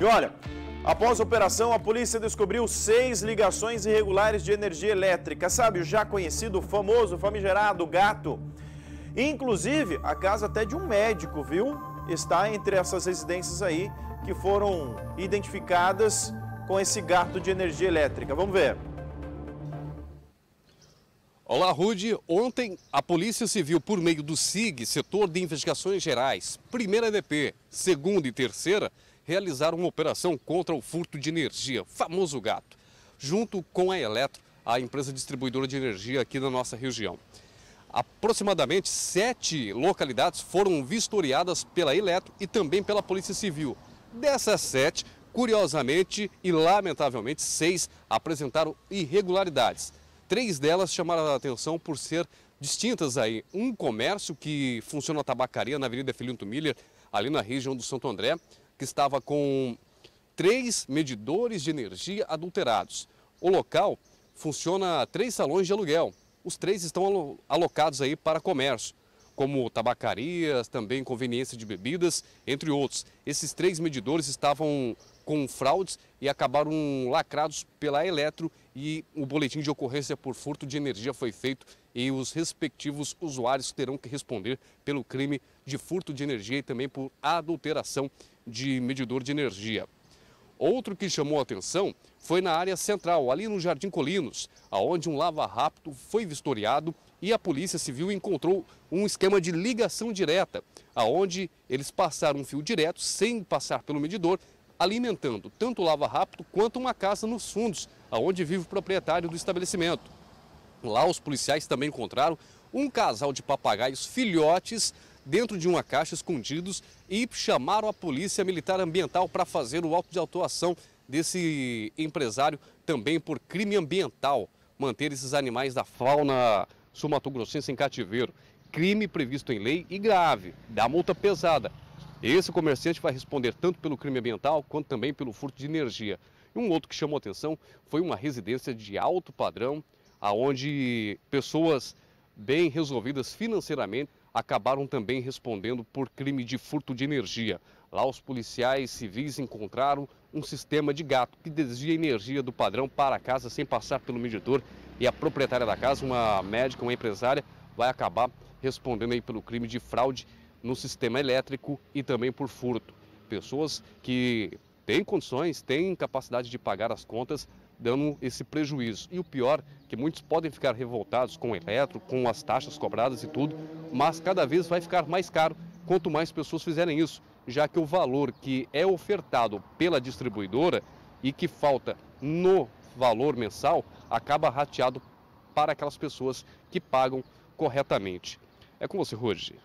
E olha, após a operação, a polícia descobriu seis ligações irregulares de energia elétrica. Sabe, o já conhecido, famoso, famigerado gato. Inclusive, a casa até de um médico, viu? Está entre essas residências aí que foram identificadas com esse gato de energia elétrica. Vamos ver. Olá, Rude. Ontem, a Polícia Civil, por meio do SIG, Setor de Investigações Gerais, primeira DP, segunda e terceira, realizaram uma operação contra o furto de energia, famoso gato, junto com a Eletro, a empresa distribuidora de energia aqui na nossa região. Aproximadamente sete localidades foram vistoriadas pela Eletro e também pela Polícia Civil. Dessas sete, curiosamente e lamentavelmente, seis apresentaram irregularidades. Três delas chamaram a atenção por ser distintas aí. Um comércio que funciona a tabacaria na Avenida Filinto Miller, ali na região do Santo André que estava com três medidores de energia adulterados. O local funciona três salões de aluguel. Os três estão alocados aí para comércio, como tabacarias, também conveniência de bebidas, entre outros. Esses três medidores estavam com fraudes e acabaram lacrados pela Eletro e o boletim de ocorrência por furto de energia foi feito e os respectivos usuários terão que responder pelo crime de furto de energia e também por adulteração de medidor de energia. Outro que chamou a atenção foi na área central, ali no Jardim Colinos, aonde um lava rápido foi vistoriado e a Polícia Civil encontrou um esquema de ligação direta, aonde eles passaram um fio direto sem passar pelo medidor, alimentando tanto o lava rápido quanto uma casa nos fundos aonde vive o proprietário do estabelecimento. Lá os policiais também encontraram um casal de papagaios filhotes dentro de uma caixa escondidos e chamaram a polícia militar ambiental para fazer o auto de autuação desse empresário também por crime ambiental, manter esses animais da fauna sumatogrossense em cativeiro. Crime previsto em lei e grave, dá multa pesada. Esse comerciante vai responder tanto pelo crime ambiental quanto também pelo furto de energia. Um outro que chamou atenção foi uma residência de alto padrão, aonde pessoas bem resolvidas financeiramente acabaram também respondendo por crime de furto de energia. Lá os policiais civis encontraram um sistema de gato que desvia energia do padrão para a casa sem passar pelo medidor e a proprietária da casa, uma médica, uma empresária, vai acabar respondendo aí pelo crime de fraude no sistema elétrico e também por furto. Pessoas que tem condições, tem capacidade de pagar as contas, dando esse prejuízo. E o pior, que muitos podem ficar revoltados com o eletro, com as taxas cobradas e tudo, mas cada vez vai ficar mais caro quanto mais pessoas fizerem isso, já que o valor que é ofertado pela distribuidora e que falta no valor mensal acaba rateado para aquelas pessoas que pagam corretamente. É com você, Roger.